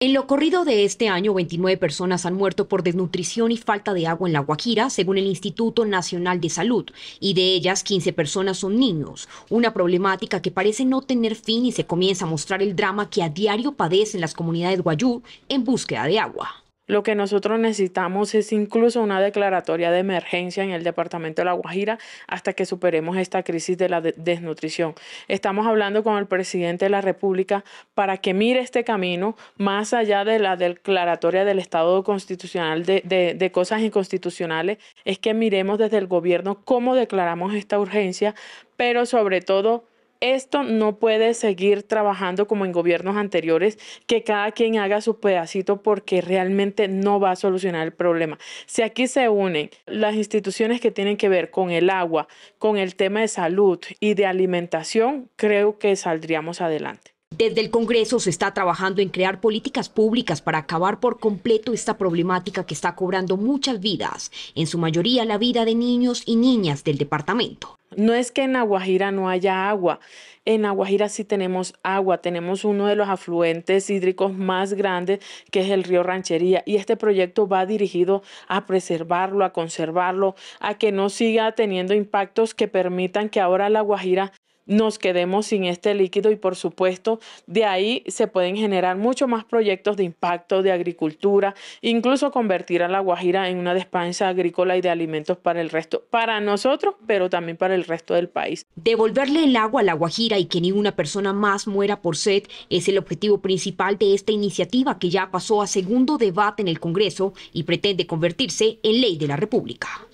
En lo corrido de este año, 29 personas han muerto por desnutrición y falta de agua en La Guajira, según el Instituto Nacional de Salud, y de ellas 15 personas son niños, una problemática que parece no tener fin y se comienza a mostrar el drama que a diario padecen las comunidades guayú en búsqueda de agua. Lo que nosotros necesitamos es incluso una declaratoria de emergencia en el departamento de La Guajira hasta que superemos esta crisis de la desnutrición. Estamos hablando con el presidente de la República para que mire este camino más allá de la declaratoria del Estado constitucional de, cosas inconstitucionales, es que miremos desde el gobierno cómo declaramos esta urgencia, pero sobre todo esto no puede seguir trabajando como en gobiernos anteriores, que cada quien haga su pedacito porque realmente no va a solucionar el problema. Si aquí se unen las instituciones que tienen que ver con el agua, con el tema de salud y de alimentación, creo que saldríamos adelante. Desde el Congreso se está trabajando en crear políticas públicas para acabar por completo esta problemática que está cobrando muchas vidas, en su mayoría la vida de niños y niñas del departamento. No es que en Aguajira no haya agua. En Aguajira sí tenemos agua. Tenemos uno de los afluentes hídricos más grandes, que es el río Ranchería. Y este proyecto va dirigido a preservarlo, a conservarlo, a que no siga teniendo impactos que permitan que ahora la Guajira nos quedemos sin este líquido y por supuesto de ahí se pueden generar muchos más proyectos de impacto de agricultura, incluso convertir a La Guajira en una despensa agrícola y de alimentos para el resto, para nosotros, pero también para el resto del país. Devolverle el agua a La Guajira y que ni una persona más muera por sed es el objetivo principal de esta iniciativa que ya pasó a segundo debate en el Congreso y pretende convertirse en ley de la República.